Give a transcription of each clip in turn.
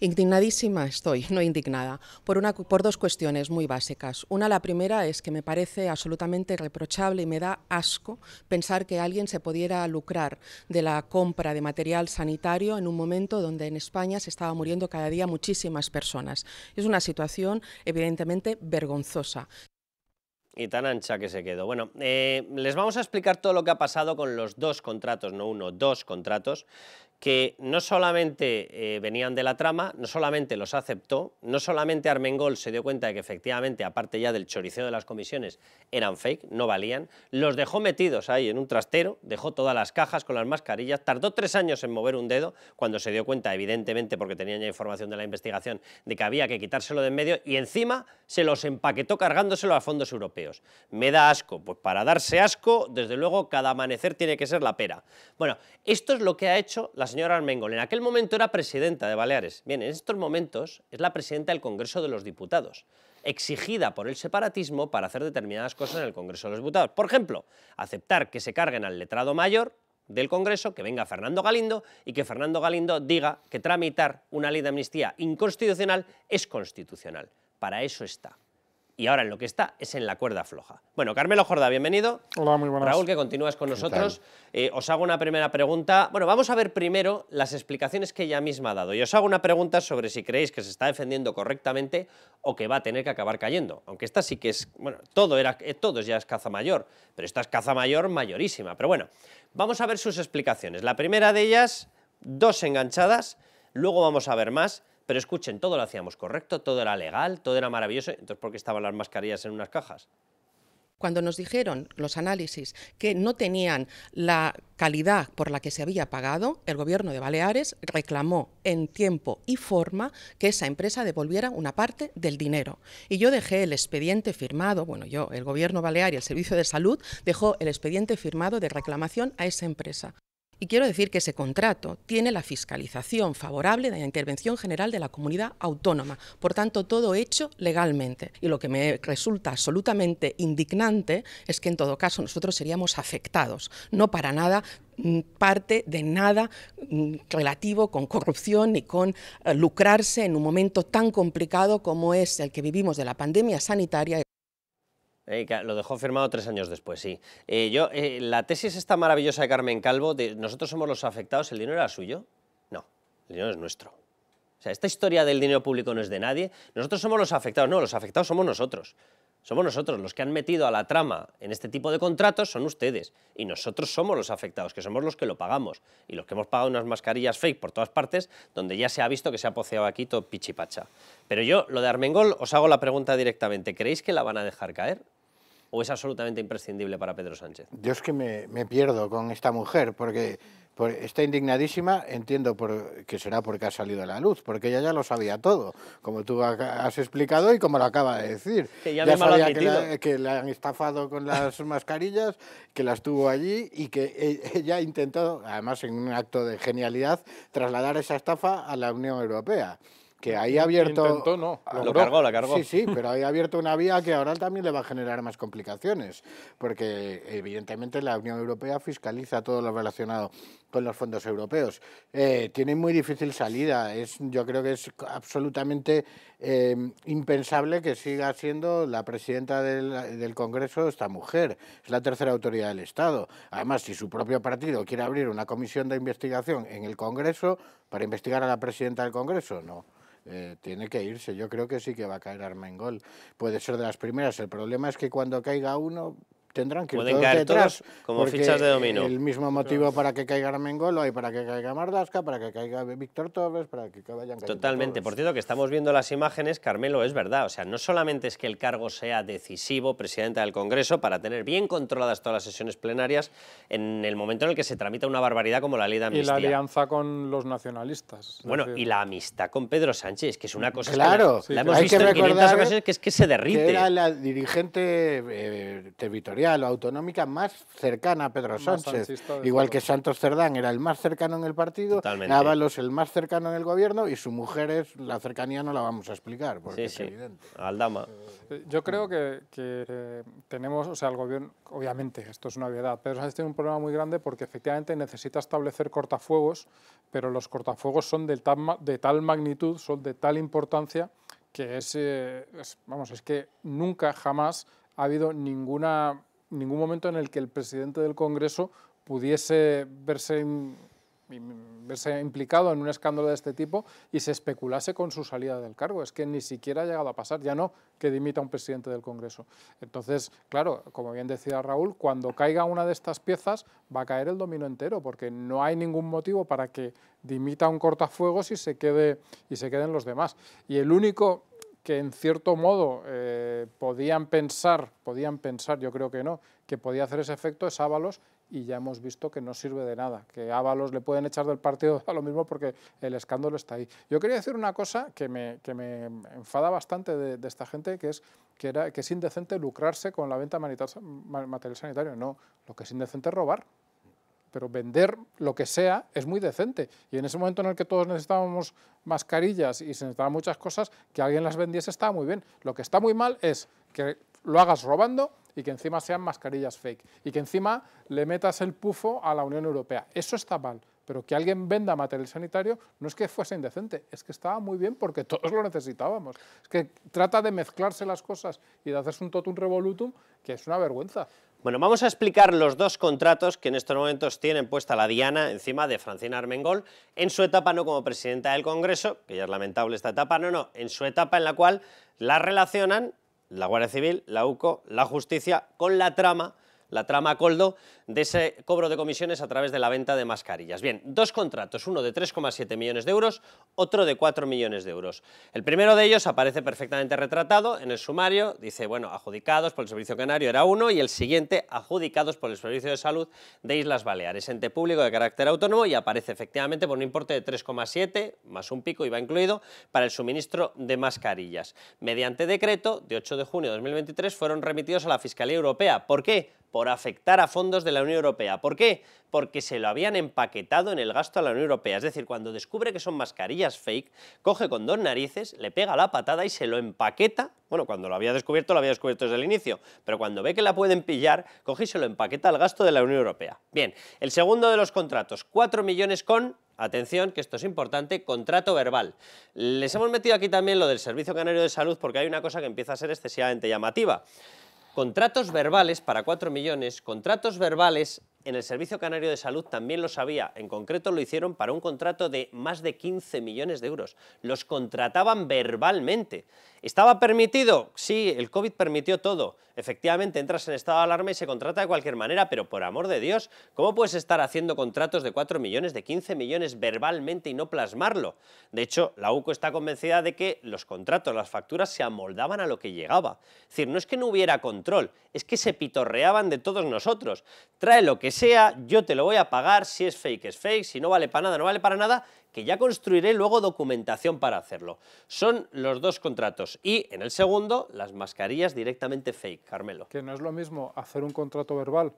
Indignadísima estoy, no indignada, por, una, por dos cuestiones muy básicas. Una, la primera es que me parece absolutamente reprochable y me da asco pensar que alguien se pudiera lucrar de la compra de material sanitario en un momento donde en España se estaba muriendo cada día muchísimas personas. Es una situación evidentemente vergonzosa y tan ancha que se quedó. Bueno, eh, les vamos a explicar todo lo que ha pasado con los dos contratos, no uno, dos contratos que no solamente eh, venían de la trama, no solamente los aceptó, no solamente Armengol se dio cuenta de que efectivamente, aparte ya del choriceo de las comisiones, eran fake, no valían, los dejó metidos ahí en un trastero, dejó todas las cajas con las mascarillas, tardó tres años en mover un dedo, cuando se dio cuenta, evidentemente, porque tenían ya información de la investigación, de que había que quitárselo de en medio, y encima se los empaquetó cargándoselo a fondos europeos. Me da asco, pues para darse asco, desde luego, cada amanecer tiene que ser la pera. Bueno, esto es lo que ha hecho la señora Armengol en aquel momento era presidenta de Baleares. Bien, en estos momentos es la presidenta del Congreso de los Diputados, exigida por el separatismo para hacer determinadas cosas en el Congreso de los Diputados. Por ejemplo, aceptar que se carguen al letrado mayor del Congreso, que venga Fernando Galindo y que Fernando Galindo diga que tramitar una ley de amnistía inconstitucional es constitucional. Para eso está y ahora en lo que está es en la cuerda floja. Bueno, Carmelo Jorda, bienvenido. Hola, muy buenas. Raúl, que continúas con nosotros. Eh, os hago una primera pregunta. Bueno, vamos a ver primero las explicaciones que ella misma ha dado. Y os hago una pregunta sobre si creéis que se está defendiendo correctamente o que va a tener que acabar cayendo. Aunque esta sí que es, bueno, todo, era, eh, todo ya es caza mayor, pero esta es caza mayor mayorísima. Pero bueno, vamos a ver sus explicaciones. La primera de ellas, dos enganchadas, luego vamos a ver más. Pero escuchen, todo lo hacíamos correcto, todo era legal, todo era maravilloso. Entonces, ¿por qué estaban las mascarillas en unas cajas? Cuando nos dijeron los análisis que no tenían la calidad por la que se había pagado, el gobierno de Baleares reclamó en tiempo y forma que esa empresa devolviera una parte del dinero. Y yo dejé el expediente firmado, bueno, yo, el gobierno balear y el Servicio de Salud dejó el expediente firmado de reclamación a esa empresa. Y quiero decir que ese contrato tiene la fiscalización favorable de la intervención general de la comunidad autónoma, por tanto todo hecho legalmente. Y lo que me resulta absolutamente indignante es que en todo caso nosotros seríamos afectados, no para nada mm, parte de nada mm, relativo con corrupción ni con eh, lucrarse en un momento tan complicado como es el que vivimos de la pandemia sanitaria. Eh, lo dejó firmado tres años después, sí. Eh, yo, eh, la tesis está maravillosa de Carmen Calvo, de nosotros somos los afectados, ¿el dinero era suyo? No, el dinero es nuestro. O sea, esta historia del dinero público no es de nadie. Nosotros somos los afectados, no, los afectados somos nosotros. Somos nosotros, los que han metido a la trama en este tipo de contratos son ustedes. Y nosotros somos los afectados, que somos los que lo pagamos. Y los que hemos pagado unas mascarillas fake por todas partes, donde ya se ha visto que se ha poceado aquí todo pichipacha. Pero yo, lo de Armengol, os hago la pregunta directamente. ¿Creéis que la van a dejar caer? o es absolutamente imprescindible para Pedro Sánchez? Yo es que me, pierdo con esta mujer, porque está indignadísima, entiendo por, que será porque ha salido a la luz, porque ella ya lo sabía todo, como tú has explicado y como lo acaba de decir. Que ya, ya sabía que la, han estafado con las mascarillas, que las tuvo allí y que e, ella intentó, además en un acto de genialidad, trasladar esa estafa a la Unión Europea que ahí ha abierto... Intentó, no. Ah, lo cargó, la cargó. Sí, sí, pero ahí abierto una vía que ahora también le va a generar más complicaciones, porque evidentemente la Unión Europea fiscaliza todo lo relacionado con los fondos europeos. Eh, tiene muy difícil salida. Es, yo creo que es absolutamente em, impensable que siga siendo la presidenta del, Congreso esta mujer. Es la tercera autoridad del Estado. Además, si su propio partido quiere abrir una comisión de investigación en el Congreso para investigar a la presidenta del Congreso, no. Eh, tiene que irse. Yo creo que sí que va a caer Armengol. Puede ser de las primeras. El problema es que cuando caiga uno, tendrán que Pueden caer todos como fichas de dominó. El mismo motivo para que caiga Armengolo y para que caiga Mardasca, para que caiga Víctor Torres, para que vayan Totalmente. Por cierto, que estamos viendo las imágenes, Carmelo, es verdad. O sea, no solamente es que el cargo sea decisivo, presidenta del Congreso, para tener bien controladas todas las sesiones plenarias en el momento en el que se tramita una barbaridad como la ley de amnistía. Y la alianza con los nacionalistas. Bueno, y la amistad con Pedro Sánchez, que es una cosa claro, que hemos visto en 500 ocasiones, que es que se derrite. Que era la dirigente territorial eh, la autonómica más cercana a Pedro Sánchez. Igual que Santos Cerdán era el más cercano en el partido, Navalos Ábalos el más cercano en el gobierno y su mujer es, la cercanía no la vamos a explicar, porque es evidente. Aldama. Eh, yo creo que, eh, tenemos, o sea, el gobierno, obviamente, esto es una obviedad, Pedro Sánchez tiene un problema muy grande porque efectivamente necesita establecer cortafuegos, pero los cortafuegos son de tal, de tal magnitud, son de tal importancia que es, eh, vamos, es que nunca jamás ha habido ninguna ningún momento en el que el presidente del Congreso pudiese verse, verse implicado en un escándalo de este tipo y se especulase con su salida del cargo. Es que ni siquiera ha llegado a pasar, ya no que dimita un presidente del Congreso. Entonces, claro, como bien decía Raúl, cuando caiga una de estas piezas va a caer el dominio entero, porque no hay ningún motivo para que dimita un cortafuegos y se, quede, y se queden los demás. Y el único que en cierto modo eh, podían pensar, podían pensar, yo creo que no, que podía hacer ese efecto es Ábalos y ya hemos visto que no sirve de nada, que ávalos Ábalos le pueden echar del partido a lo mismo porque el escándalo está ahí. Yo quería decir una cosa que me, que me enfada bastante de, esta gente, que es que, era, que es indecente lucrarse con la venta de material sanitario. No, lo que es indecente es robar pero vender lo que sea es muy decente. Y en ese momento en el que todos necesitábamos mascarillas y se necesitaban muchas cosas, que alguien las vendiese estaba muy bien. Lo que está muy mal es que lo hagas robando y que encima sean mascarillas fake. Y que encima le metas el pufo a la Unión Europea. Eso está mal. Pero que alguien venda material sanitario no es que fuese indecente, es que estaba muy bien porque todos lo necesitábamos. Es que trata de mezclarse las cosas y de hacerse un totum revolutum que es una vergüenza. Bueno, vamos a explicar los dos contratos que en estos momentos tienen puesta la diana encima de Francina Armengol en su etapa no como presidenta del Congreso, que ya es lamentable esta etapa, no, no, en su etapa en la cual la relacionan la Guardia Civil, la UCO, la Justicia con la trama la trama coldo de ese cobro de comisiones a través de la venta de mascarillas. Bien, dos contratos, uno de 3,7 millones de euros, otro de 4 millones de euros. El primero de ellos aparece perfectamente retratado en el sumario, dice, bueno, adjudicados por el Servicio Canario era uno y el siguiente adjudicados por el Servicio de Salud de Islas Baleares, ente público de carácter autónomo y aparece efectivamente por un importe de 3,7 más un pico iba incluido para el suministro de mascarillas. Mediante decreto de 8 de junio de 2023 fueron remitidos a la Fiscalía Europea. ¿Por qué? por afectar a fondos de la Unión Europea. ¿Por qué? Porque se lo habían empaquetado en el gasto a la Unión Europea. Es decir, cuando descubre que son mascarillas fake, coge con dos narices, le pega la patada y se lo empaqueta. Bueno, cuando lo había descubierto, lo había descubierto desde el inicio, pero cuando ve que la pueden pillar, coge y se lo empaqueta al gasto de la Unión Europea. Bien, el segundo de los contratos, 4 millones con atención, que esto es importante, contrato verbal. Les hemos metido aquí también lo del Servicio Canario de Salud porque hay una cosa que empieza a ser excesivamente llamativa contratos verbales para 4 millones, contratos verbales en el Servicio Canario de Salud también lo sabía. En concreto lo hicieron para un contrato de más de 15 millones de euros. Los contrataban verbalmente. ¿Estaba permitido? Sí, el COVID permitió todo. Efectivamente, entras en estado de alarma y se contrata de cualquier manera, pero por amor de Dios, ¿cómo puedes estar haciendo contratos de 4 millones, de 15 millones verbalmente y no plasmarlo? De hecho, la UCO está convencida de que los contratos, las facturas se amoldaban a lo que llegaba. Es decir, no es que no hubiera control, es que se pitorreaban de todos nosotros. Trae lo que sea, yo te lo voy a pagar, si es fake es fake, si no vale para nada, no vale para nada, que ya construiré luego documentación para hacerlo. Son los dos contratos y en el segundo las mascarillas directamente fake, Carmelo. Que no es lo mismo hacer un contrato verbal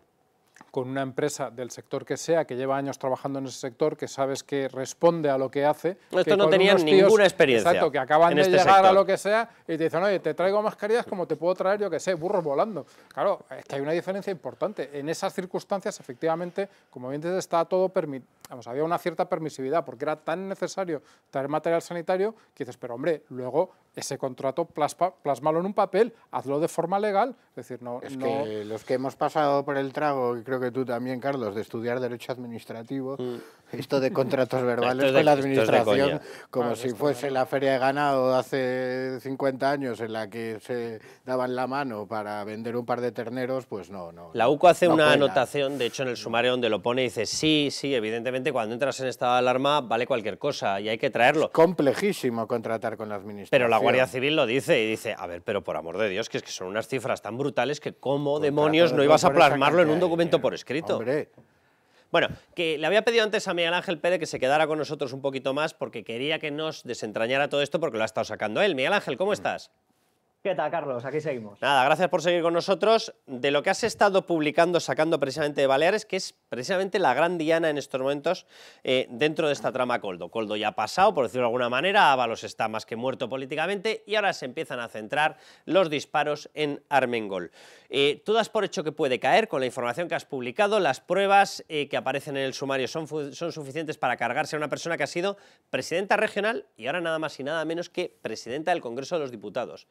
con una empresa del sector que sea, que lleva años trabajando en ese sector, que sabes que responde a lo que hace. Esto no tenían ninguna experiencia. Exacto, que acaban de este llegar a lo que sea y te dicen, oye, te traigo mascarillas como te puedo traer, yo que sé, burros volando. Claro, es que hay una diferencia importante. En esas circunstancias, efectivamente, como bien dices, está todo permitido. había una cierta permisividad porque era tan necesario traer material sanitario que dices, pero hombre, luego ese contrato, plasma, plasmalo en un papel, hazlo de forma legal. Es decir, no... Es que los que hemos pasado por el trago, y creo que tú también, Carlos, de estudiar Derecho Administrativo, mm. esto de contratos verbales de, con la administración, como si fuese la feria de ganado hace 50 años en la que se daban la mano para vender un par de terneros, pues no, no. La UCO hace una anotación, de hecho, en el sumario donde lo pone, y dice, sí, sí, evidentemente cuando entras en esta alarma vale cualquier cosa y hay que traerlo. Es complejísimo contratar con las administración. La Guardia Civil lo dice y dice, a ver, pero por amor de Dios, que es que son unas cifras tan brutales que cómo pues demonios no ibas a plasmarlo en un documento por escrito. Bueno, que le había pedido antes a Miguel Ángel Pérez que se quedara con nosotros un poquito más porque quería que nos desentrañara todo esto porque lo ha estado sacando él. Miguel Ángel, ¿cómo mm. estás? ¿Qué tal, Carlos? Aquí seguimos. Nada, gracias por seguir con nosotros. De lo que has estado publicando, sacando precisamente de Baleares, que es precisamente la gran diana en estos momentos eh, dentro de esta trama Coldo. Coldo ya ha pasado, por decirlo de alguna manera, Ábalos está más que muerto políticamente y ahora se empiezan a centrar los disparos en Armengol. Eh, tú das por hecho que puede caer con la información que has publicado, las pruebas eh, que aparecen en el sumario son suficientes para cargarse a una persona que ha sido presidenta regional y ahora nada más y nada menos que presidenta del Congreso de los Diputados.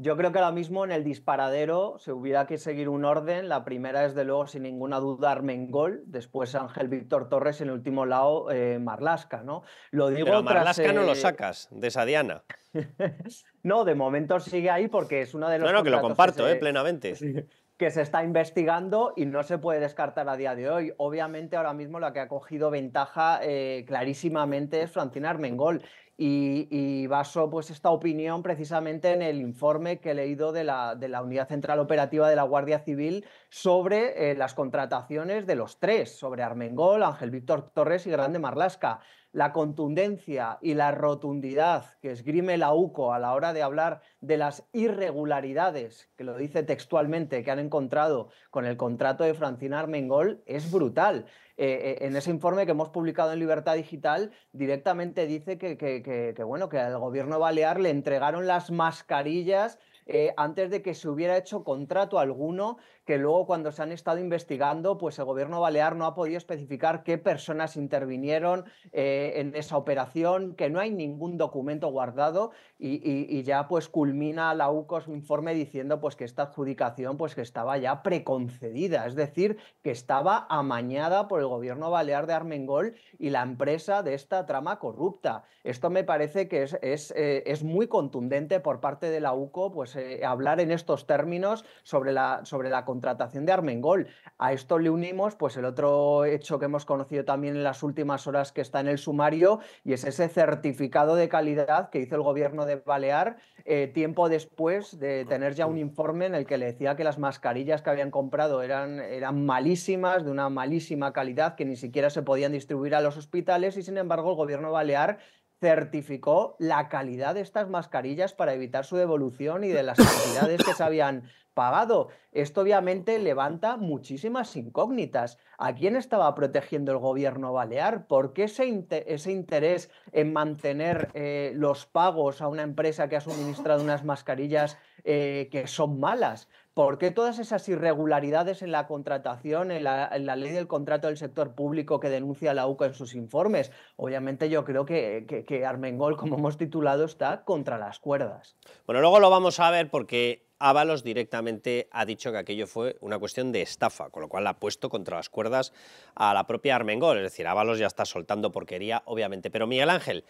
Yo creo que ahora mismo en el disparadero se hubiera que seguir un orden. La primera, es de luego, sin ninguna duda, Armengol, después Ángel Víctor Torres, en el último lado, eh, Marlasca, ¿no? Lo digo Pero Marlasca no lo eh, sacas de esa diana. no, de momento sigue ahí porque es uno de los. Bueno, que lo comparto, eh, plenamente. que se está investigando y no se puede descartar a día de hoy. Obviamente ahora mismo la que ha cogido ventaja eh, clarísimamente es Francina Armengol y, y, baso pues esta opinión precisamente en el informe que he leído de la, de la Unidad Central Operativa de la Guardia Civil sobre eh, las contrataciones de los tres, sobre Armengol, Ángel Víctor Torres y Grande Marlasca. La contundencia y la rotundidad que esgrime la UCO a la hora de hablar de las irregularidades, que lo dice textualmente, que han encontrado con el contrato de Francina Armengol, es brutal. Eh, eh, en ese informe que hemos publicado en Libertad Digital, directamente dice que, bueno, que al gobierno balear le entregaron las mascarillas eh, antes de que se hubiera hecho contrato alguno que luego cuando se han estado investigando, pues el gobierno balear no ha podido especificar qué personas intervinieron eh, en esa operación, que no hay ningún documento guardado y, ya pues culmina la UCO su informe diciendo pues que esta adjudicación pues que estaba ya preconcedida, es decir, que estaba amañada por el gobierno balear de Armengol y la empresa de esta trama corrupta. Esto me parece que es, es, eh, es muy contundente por parte de la UCO pues eh, hablar en estos términos sobre la, sobre la contratación de Armengol. A esto le unimos pues el otro hecho que hemos conocido también en las últimas horas que está en el sumario y es ese certificado de calidad que hizo el gobierno de Balear eh, tiempo después de tener ya un informe en el que le decía que las mascarillas que habían comprado eran, eran malísimas, de una malísima calidad, que ni siquiera se podían distribuir a los hospitales y sin embargo el gobierno balear certificó la calidad de estas mascarillas para evitar su devolución y de las cantidades que se habían pagado. Esto obviamente levanta muchísimas incógnitas. ¿A quién estaba protegiendo el gobierno balear? ¿Por qué ese, ese interés en mantener eh, los pagos a una empresa que ha suministrado unas mascarillas eh, que son malas? ¿Por qué todas esas irregularidades en la contratación, en la, ley del contrato del sector público que denuncia la UCA en sus informes? Obviamente yo creo que, que, que Armengol, como hemos titulado, está contra las cuerdas. Bueno, luego lo vamos a ver porque Ábalos directamente ha dicho que aquello fue una cuestión de estafa, con lo cual ha puesto contra las cuerdas a la propia Armengol. Es decir, Ábalos ya está soltando porquería, obviamente. Pero Miguel Ángel,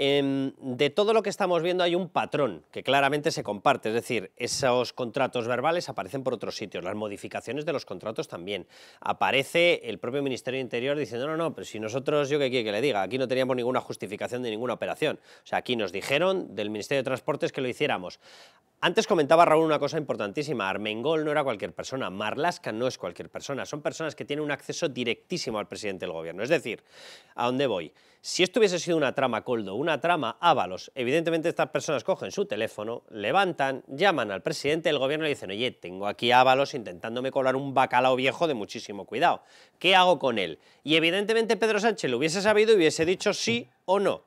Em, de todo lo que estamos viendo hay un patrón que claramente se comparte, es decir, esos contratos verbales aparecen por otros sitios, las modificaciones de los contratos también. Aparece el propio Ministerio de Interior diciendo, no, no, pero si nosotros, yo qué quiere que le diga, aquí no teníamos ninguna justificación de ninguna operación. O sea, aquí nos dijeron del Ministerio de Transportes que lo hiciéramos. Antes comentaba Raúl una cosa importantísima, Armengol no era cualquier persona, Marlasca no es cualquier persona, son personas que tienen un acceso directísimo al presidente del gobierno. Es decir, ¿a dónde voy? Si esto hubiese sido una trama coldo, una trama ávalos, evidentemente estas personas cogen su teléfono, levantan, llaman al presidente del gobierno y le dicen, oye, tengo aquí ávalos intentándome colar un bacalao viejo de muchísimo cuidado, ¿qué hago con él? Y evidentemente Pedro Sánchez lo hubiese sabido y hubiese dicho sí o no.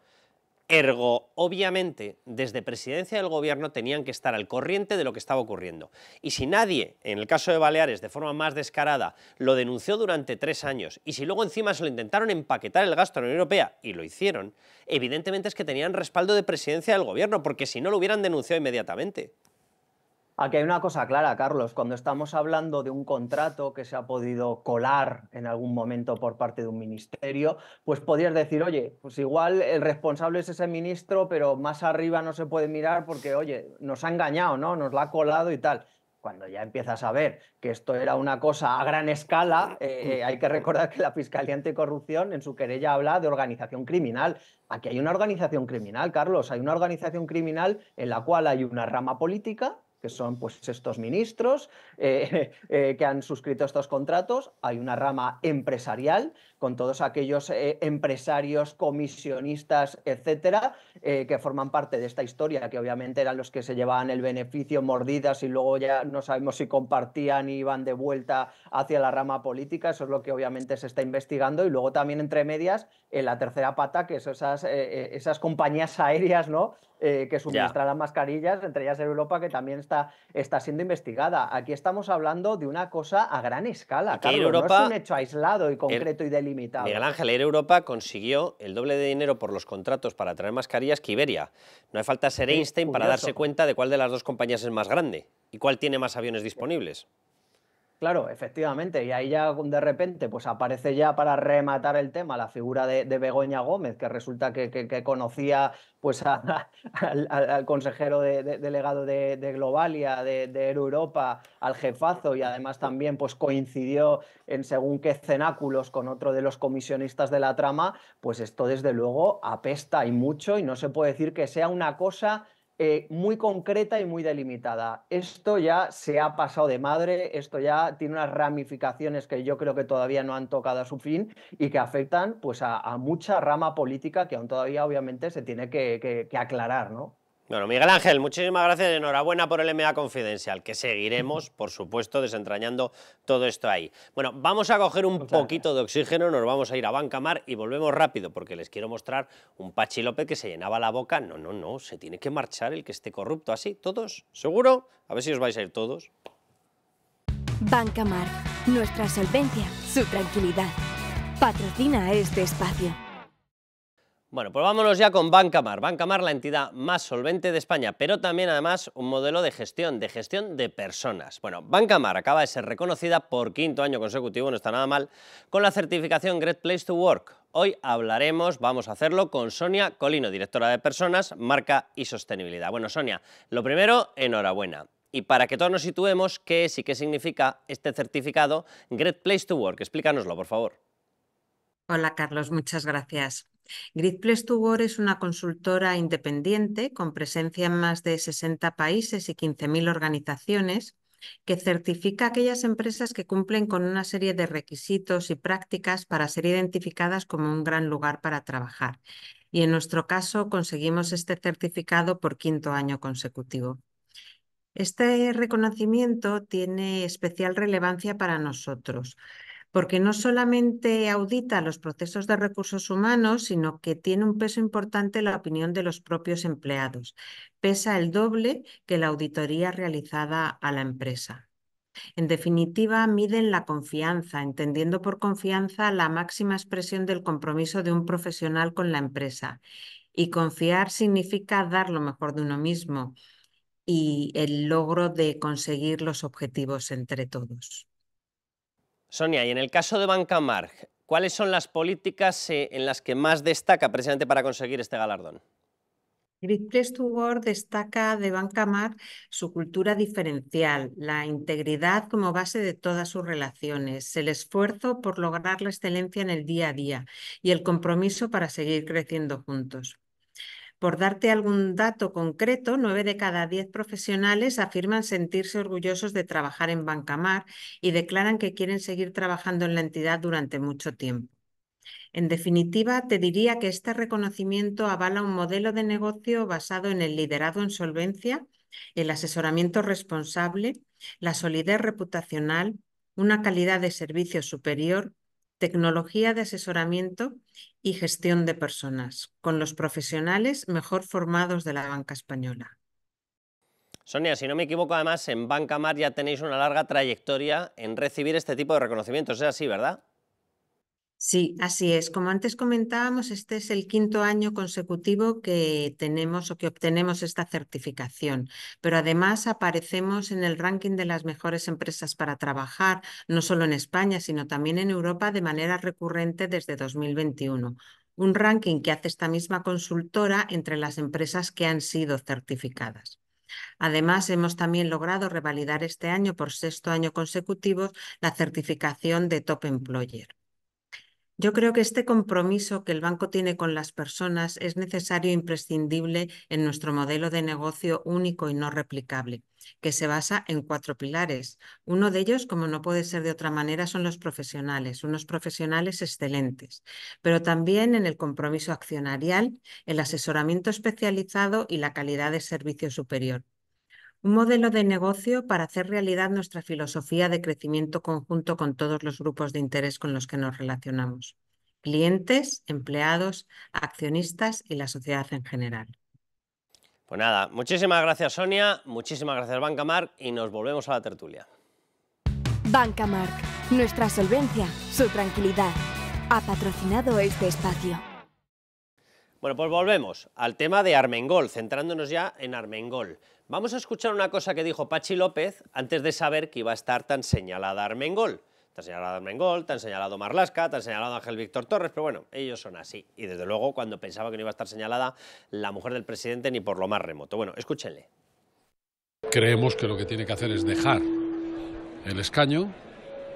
Ergo, obviamente, desde presidencia del gobierno tenían que estar al corriente de lo que estaba ocurriendo. Y si nadie, en el caso de Baleares, de forma más descarada, lo denunció durante tres años, y si luego encima se lo intentaron empaquetar el gasto en la Unión Europea, y lo hicieron, evidentemente es que tenían respaldo de presidencia del gobierno, porque si no lo hubieran denunciado inmediatamente. Aquí hay una cosa clara, Carlos. Cuando estamos hablando de un contrato que se ha podido colar en algún momento por parte de un ministerio, pues podrías decir, oye, pues igual el responsable es ese ministro, pero más arriba no se puede mirar porque, oye, nos ha engañado, ¿no? Nos la ha colado y tal cuando ya empiezas a ver que esto era una cosa a gran escala, eh, hay que recordar que la Fiscalía Anticorrupción en su querella habla de organización criminal. Aquí hay una organización criminal, Carlos, hay una organización criminal en la cual hay una rama política que son pues estos ministros eh, eh, que han suscrito estos contratos, hay una rama empresarial con todos aquellos eh, empresarios, comisionistas, etcétera, eh, que forman parte de esta historia, que obviamente eran los que se llevaban el beneficio, mordidas y luego ya no sabemos si compartían y iban de vuelta hacia la rama política. Eso es lo que obviamente se está investigando. Y luego también entre medias, en la tercera pata, que son esas, eh, esas compañías aéreas, ¿no? que suministraran mascarillas, entre ellas Europa, que también está, está siendo investigada. Aquí estamos hablando de una cosa a gran escala, claro no es un hecho aislado y concreto y delicado Miguel Ángel Air Europa consiguió el doble de dinero por los contratos para traer mascarillas que Iberia. No hay falta ser Einstein para darse cuenta de cuál de las dos compañías es más grande y cuál tiene más aviones disponibles. Claro, efectivamente. Y ahí ya mm, de repente pues aparece ya para rematar el tema la figura de, Begoña Gómez, que resulta que, conocía pues al, consejero delegado de, Globalia, de, Europa, al jefazo y además también pues coincidió en según qué cenáculos con otro de los comisionistas de la trama, pues esto desde luego apesta y mucho y no se puede decir que sea una cosa eh, muy concreta y muy delimitada. Esto ya se ha pasado de madre, esto ya tiene unas ramificaciones que yo creo que todavía no han tocado a su fin y que afectan pues, a, mucha rama política que aún todavía obviamente se tiene que, que aclarar, ¿no? Bueno, Miguel Ángel, muchísimas gracias. y Enhorabuena por el MA Confidencial, que seguiremos, por supuesto, desentrañando todo esto ahí. Bueno, vamos a coger un poquito de oxígeno, nos vamos a ir a Banca Mar y volvemos rápido, porque les quiero mostrar un Pachi López que se llenaba la boca. No, no, no, se tiene que marchar el que esté corrupto así. ¿Todos? ¿Seguro? A ver si os vais a ir todos. Banca Mar. nuestra solvencia, su tranquilidad. Patrocina este espacio. Bueno, pues vámonos ya con Bancamar. Bancamar, la entidad más solvente de España, pero también además un modelo de gestión, de gestión de personas. Bueno, Mar acaba de ser reconocida por quinto año consecutivo, no está nada mal, con la certificación Great Place to Work. Hoy hablaremos, vamos a hacerlo, con Sonia Colino, directora de Personas, Marca y Sostenibilidad. Bueno, Sonia, lo primero, enhorabuena. Y para que todos nos situemos, ¿qué es y qué significa este certificado Great Place to Work? Explícanoslo, por favor. Hola, Carlos, muchas gracias. GridPlus to es una consultora independiente con presencia en más de 60 países y 15.000 organizaciones que certifica a aquellas empresas que cumplen con una serie de requisitos y prácticas para ser identificadas como un gran lugar para trabajar. Y en nuestro caso conseguimos este certificado por quinto año consecutivo. Este reconocimiento tiene especial relevancia para nosotros porque no solamente audita los procesos de recursos humanos, sino que tiene un peso importante la opinión de los propios empleados. Pesa el doble que la auditoría realizada a la empresa. En definitiva, miden la confianza, entendiendo por confianza la máxima expresión del compromiso de un profesional con la empresa. Y confiar significa dar lo mejor de uno mismo y el logro de conseguir los objetivos entre todos. Sonia, y en el caso de Mar, ¿cuáles son las políticas eh, en las que más destaca precisamente para conseguir este galardón? David destaca de Mar su cultura diferencial, la integridad como base de todas sus relaciones, el esfuerzo por lograr la excelencia en el día a día y el compromiso para seguir creciendo juntos. Por darte algún dato concreto, nueve de cada diez profesionales afirman sentirse orgullosos de trabajar en Bancamar y declaran que quieren seguir trabajando en la entidad durante mucho tiempo. En definitiva, te diría que este reconocimiento avala un modelo de negocio basado en el liderazgo en solvencia, el asesoramiento responsable, la solidez reputacional, una calidad de servicio superior tecnología de asesoramiento y gestión de personas, con los profesionales mejor formados de la banca española. Sonia, si no me equivoco, además en Banca Mar ya tenéis una larga trayectoria en recibir este tipo de reconocimientos, es así, ¿verdad? Sí, así es. Como antes comentábamos, este es el quinto año consecutivo que tenemos o que obtenemos esta certificación, pero además aparecemos en el ranking de las mejores empresas para trabajar, no solo en España, sino también en Europa de manera recurrente desde 2021 un ranking que hace esta misma consultora entre las empresas que han sido certificadas. Además, hemos también logrado revalidar este año por sexto año consecutivo la certificación de Top Employer. Yo creo que este compromiso que el banco tiene con las personas es necesario e imprescindible en nuestro modelo de negocio único y no replicable, que se basa en cuatro pilares. Uno de ellos, como no puede ser de otra manera, son los profesionales, unos profesionales excelentes, pero también en el compromiso accionarial, el asesoramiento especializado y la calidad de servicio superior un modelo de negocio para hacer realidad nuestra filosofía de crecimiento conjunto con todos los grupos de interés con los que nos relacionamos, clientes, empleados, accionistas y la sociedad en general. Pues nada, muchísimas gracias Sonia, muchísimas gracias Bancamark y nos volvemos a la tertulia. Bancamark, nuestra solvencia, su tranquilidad. Ha patrocinado este espacio. Bueno, pues volvemos al tema de Armengol, centrándonos ya en Armengol. Vamos a escuchar una cosa que dijo Pachi López antes de saber que iba a estar tan señalada Armengol. Tan señalada Armengol, tan señalado Marlasca, tan señalado Ángel Víctor Torres, pero bueno, ellos son así. Y desde luego, cuando pensaba que no iba a estar señalada la mujer del presidente ni por lo más remoto. Bueno, escúchenle. Creemos que lo que tiene que hacer es dejar el escaño.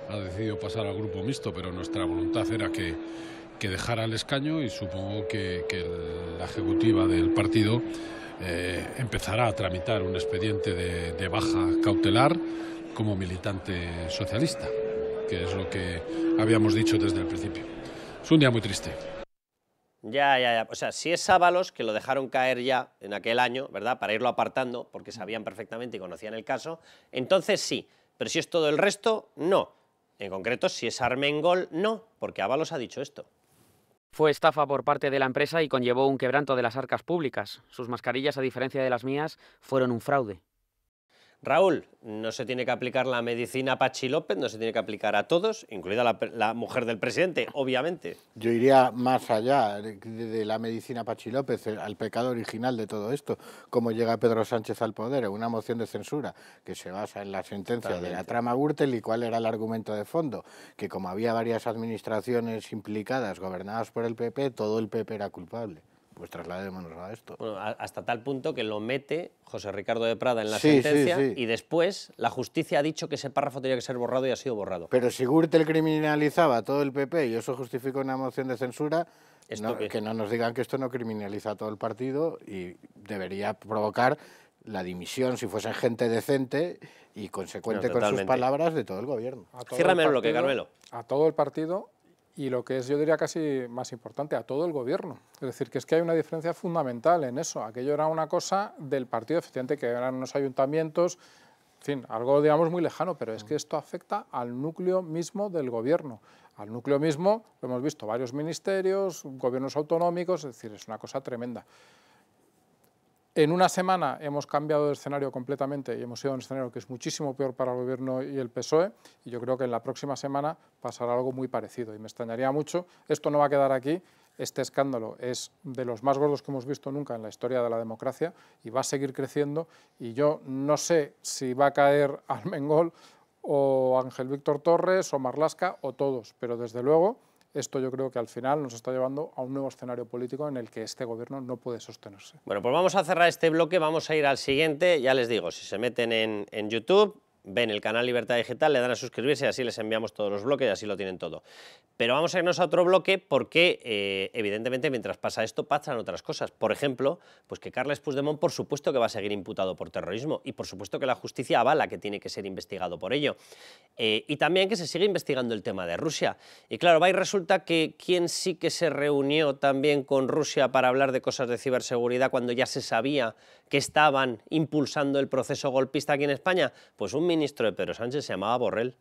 Ha decidido pasar al grupo mixto, pero nuestra voluntad era que, dejara el escaño y supongo que la ejecutiva del partido eh, empezará a tramitar un expediente de, baja cautelar como militante socialista, que es lo que habíamos dicho desde el principio. Es un día muy triste. Ya, ya, ya. O sea, si es Ábalos, que lo dejaron caer ya en aquel año, ¿verdad? Para irlo apartando, porque sabían perfectamente y conocían el caso, entonces sí. Pero si es todo el resto, no. En concreto, si es Armengol, no, porque Ábalos ha dicho esto. Fue estafa por parte de la empresa y conllevó un quebranto de las arcas públicas. Sus mascarillas, a diferencia de las mías, fueron un fraude. Raúl, no se tiene que aplicar la medicina Pachi López, no se tiene que aplicar a todos, incluida la, mujer del presidente, obviamente. Yo iría más allá de, la medicina Pachi López, al pecado original de todo esto, cómo llega Pedro Sánchez al poder, una moción de censura que se basa en la sentencia de la trama Gürtel y cuál era el argumento de fondo, que como había varias administraciones implicadas gobernadas por el PP, todo el PP era culpable pues trasladémonos a esto. Bueno, hasta tal punto que lo mete José Ricardo de Prada en la sentencia y después la justicia ha dicho que ese párrafo tenía que ser borrado y ha sido borrado. Pero si Gürtel criminalizaba a todo el PP y eso justificó una moción de censura, que no nos digan que esto no criminaliza a todo el partido y debería provocar la dimisión, si fuese gente decente y consecuente con sus palabras, de todo el gobierno. lo que Carmelo. A todo el partido y lo que es, yo diría casi más importante, a todo el gobierno. Es decir, que es que hay una diferencia fundamental en eso. Aquello era una cosa del partido, efectivamente, que eran unos ayuntamientos, en fin, algo, digamos, muy lejano, pero es que mm. esto afecta al núcleo mismo del gobierno. Al núcleo mismo, lo hemos visto, varios ministerios, gobiernos autonómicos, es decir, es una cosa tremenda. En una semana hemos cambiado de escenario completamente y hemos ido un escenario que es muchísimo peor para el Gobierno y el PSOE y yo creo que en la próxima semana pasará algo muy parecido y me extrañaría mucho. Esto no va a quedar aquí, este escándalo es de los más gordos que hemos visto nunca en la historia de la democracia y va a seguir creciendo y yo no sé si va a caer Mengol o Ángel Víctor Torres o Marlasca o todos, pero desde luego esto yo creo que al final nos está llevando a un nuevo escenario político en el que este gobierno no puede sostenerse. Bueno, pues vamos a cerrar este bloque, vamos a ir al siguiente. Ya les digo, si se meten en, en YouTube ven el canal Libertad Digital, le dan a suscribirse y así les enviamos todos los bloques y así lo tienen todo. Pero vamos a irnos a otro bloque porque, eh, evidentemente, mientras pasa esto, pasan otras cosas. Por ejemplo, pues que Carles Puigdemont, por supuesto que va a seguir imputado por terrorismo y, por supuesto, que la justicia avala que tiene que ser investigado por ello. Eh, y también que se sigue investigando el tema de Rusia. Y claro, va y resulta que quien sí que se reunió también con Rusia para hablar de cosas de ciberseguridad cuando ya se sabía que estaban impulsando el proceso golpista aquí en España? Pues un ministro de Pedro Sánchez se llamaba Borrell.